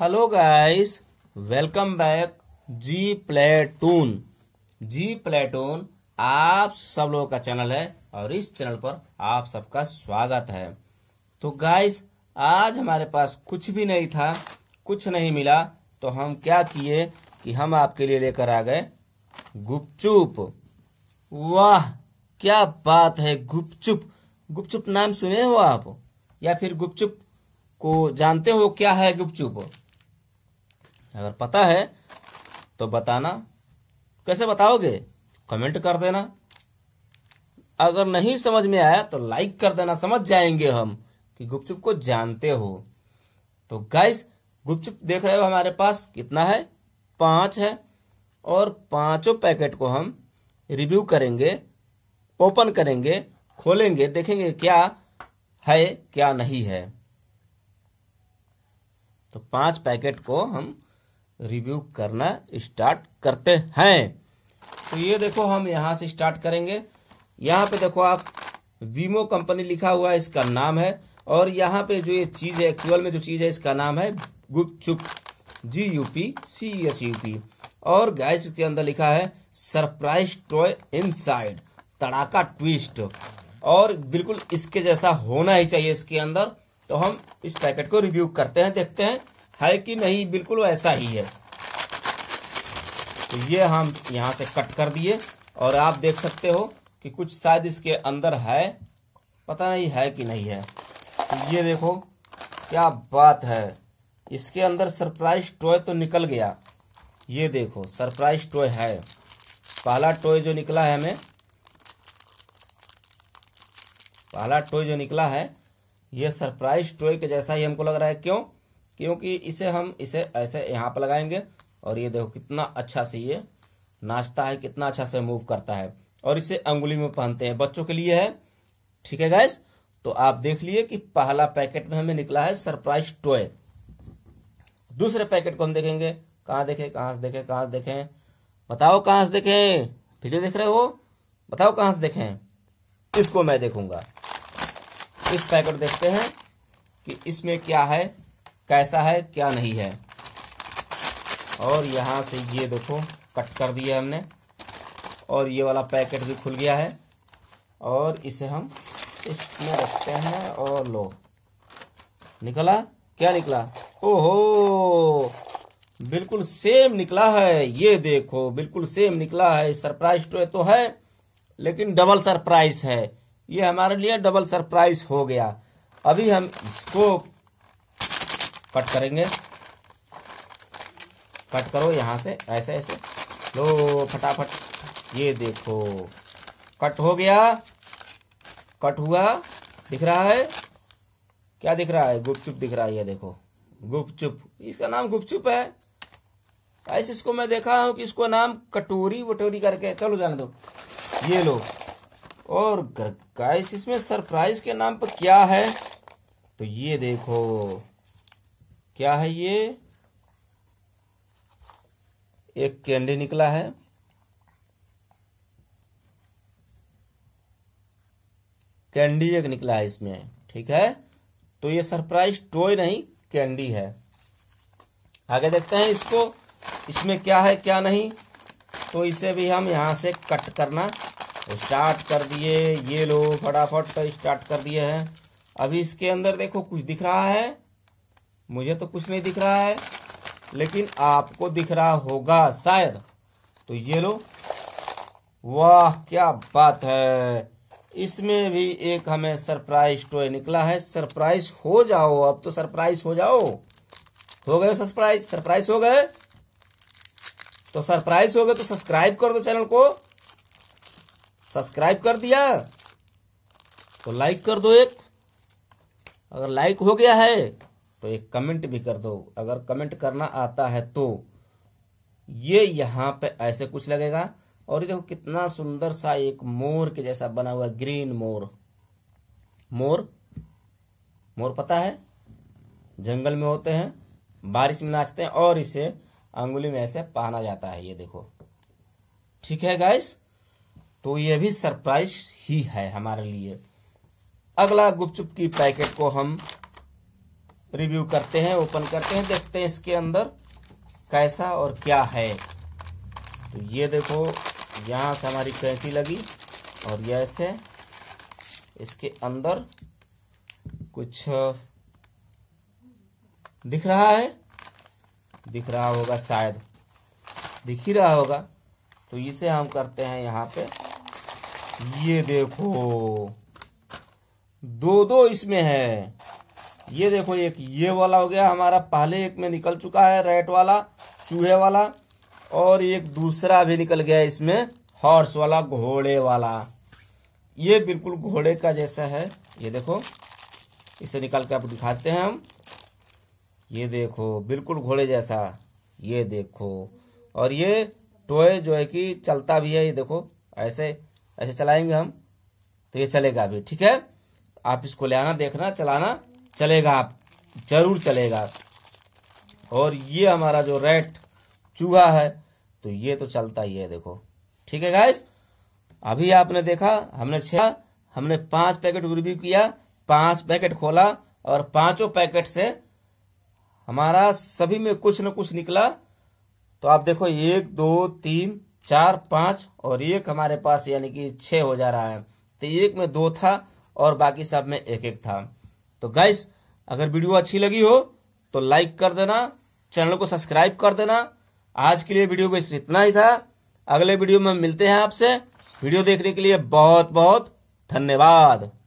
hello guys welcome back G platoon G platoon आप सब लोगों का चैनल है और इस चैनल पर आप सबका स्वागत है तो गाइस आज हमारे पास कुछ भी नहीं था कुछ नहीं मिला तो हम क्या किए कि हम आपके लिए लेकर आ गए गुपचुप वाह क्या बात है गुपचुप गुपचुप नाम सुने हो आप या फिर गुपचुप को जानते हो क्या है गुपचुप अगर पता है तो बताना कैसे बताओगे कमेंट कर देना अगर नहीं समझ में आया तो लाइक कर देना समझ जाएंगे हम कि गुपचुप को जानते हो तो गाइस गुपचुप देख रहे हो हमारे पास कितना है पांच है और पांचों पैकेट को हम रिव्यू करेंगे ओपन करेंगे खोलेंगे देखेंगे क्या है क्या नहीं है तो पांच पैकेट को हम रिव्यू करना स्टार्ट करते हैं तो ये देखो हम यहाँ से स्टार्ट करेंगे यहाँ पे देखो आप वीमो कंपनी लिखा हुआ है इसका नाम है और यहाँ पे जो ये चीज है एक्चुअल में जो चीज है इसका नाम है Gupchup G U P C H U P और गैस इसके अंदर लिखा है सरप्राइज टॉय इनसाइड तड़ाका ट्विस्ट और बिल्कुल इसके जैसा होना ही चाहिए इसके अंदर तो हम इस पैकेट को रिव्यू करते हैं देखते हैं है कि नहीं बिल्कुल वैसा ही है तो ये हम यहाँ से कट कर दिए और आप देख सकते हो कि कुछ शायद इसके अंदर है पता नहीं है कि नहीं है तो ये देखो क्या बात है इसके अंदर सरप्राइज टॉय तो निकल गया ये देखो सरप्राइज टॉय है पहला टॉय जो निकला है हमें पहला टॉय जो निकला है ये सरप्राइज टॉय के जैसा ही हमको लग रहा है क्यों क्योंकि इसे हम इसे ऐसे यहाँ पर लगाएंगे और ये देखो कितना अच्छा से ये नाचता है कितना अच्छा से मूव करता है और इसे अंगुली में पहनते हैं बच्चों के लिए है ठीक है गैस तो आप देख लिए कि पहला पैकेट में हमें निकला है सरप्राइज टॉय दूसरे पैकेट को हम देखेंगे कहाँ देखे कहाँ से देखे कहाँ से देखें बताओ कहाँ से देखें वीडियो देख रहे हो बताओ कहाँ से देखें इसको मैं देखूंगा इस पैकेट देखते हैं कि इसमें क्या है कैसा है क्या नहीं है और यहाँ से ये देखो कट कर दिया हमने और ये वाला पैकेट भी खुल गया है और इसे हम इसमें रखते हैं और लो निकला क्या निकला ओहो बिल्कुल सेम निकला है ये देखो बिल्कुल सेम निकला है सरप्राइज तो, तो है लेकिन डबल सरप्राइज है ये हमारे लिए डबल सरप्राइज हो गया अभी हम इसको कट करेंगे कट करो यहाँ से ऐसे ऐसे लो फटाफट ये देखो कट हो गया कट हुआ दिख रहा है क्या दिख रहा है गुपचुप दिख रहा है ये देखो गुपचुप इसका नाम गुपचुप है ऐसे इसको मैं देखा हूँ कि इसको नाम कटोरी वटोरी करके चलो जाने दो ये लो और गाइस इसमें सरप्राइज के नाम पर क्या है तो ये देखो क्या है ये एक कैंडी निकला है कैंडी एक निकला है इसमें ठीक है तो ये सरप्राइज टॉय नहीं कैंडी है आगे देखते हैं इसको इसमें क्या है क्या नहीं तो इसे भी हम यहां से कट करना स्टार्ट तो कर दिए ये लो फटाफट स्टार्ट कर दिए हैं अभी इसके अंदर देखो कुछ दिख रहा है मुझे तो कुछ नहीं दिख रहा है लेकिन आपको दिख रहा होगा शायद तो ये लो वाह क्या बात है इसमें भी एक हमें सरप्राइज टॉय निकला है सरप्राइज हो जाओ अब तो सरप्राइज हो जाओ हो गए सरप्राइज सरप्राइज हो गए तो सरप्राइज हो गए तो सब्सक्राइब कर दो चैनल को सब्सक्राइब कर दिया तो लाइक कर दो एक अगर लाइक हो गया है तो एक कमेंट भी कर दो अगर कमेंट करना आता है तो ये यहाँ पे ऐसे कुछ लगेगा और ये देखो कितना सुंदर सा एक मोर के जैसा बना हुआ ग्रीन मोर मोर मोर पता है जंगल में होते हैं बारिश में नाचते हैं और इसे अंगुली में ऐसे पहना जाता है ये देखो ठीक है गाइस तो ये भी सरप्राइज ही है हमारे लिए अगला गुपचुप की पैकेट को हम रिव्यू करते हैं ओपन करते हैं देखते हैं इसके अंदर कैसा और क्या है तो ये देखो यहाँ से हमारी कैंची लगी और यह ऐसे इसके अंदर कुछ दिख रहा है दिख रहा होगा शायद दिख ही रहा होगा तो इसे हम करते हैं यहाँ पे ये देखो दो दो इसमें है ये देखो एक ये वाला हो गया हमारा पहले एक में निकल चुका है रेट वाला चूहे वाला और एक दूसरा भी निकल गया इसमें हॉर्स वाला घोड़े वाला ये बिल्कुल घोड़े का जैसा है ये देखो इसे निकाल के आपको दिखाते हैं हम ये देखो बिल्कुल घोड़े जैसा ये देखो और ये टॉय जो है कि चलता भी है ये देखो ऐसे ऐसे चलाएंगे हम तो ये चलेगा अभी ठीक है आप इसको ले आना देखना चलाना चलेगा आप जरूर चलेगा और ये हमारा जो रेट चूहा है तो ये तो चलता ही है देखो ठीक है गाइस अभी आपने देखा हमने छह हमने पांच पैकेट रिव्यू किया पांच पैकेट खोला और पांचों पैकेट से हमारा सभी में कुछ न कुछ निकला तो आप देखो एक दो तीन चार पांच और एक हमारे पास यानी कि छह हो जा रहा है तो एक में दो था और बाकी सब में एक एक था तो गाइस अगर वीडियो अच्छी लगी हो तो लाइक कर देना चैनल को सब्सक्राइब कर देना आज के लिए वीडियो बस इतना ही था अगले वीडियो में मिलते हैं आपसे वीडियो देखने के लिए बहुत बहुत धन्यवाद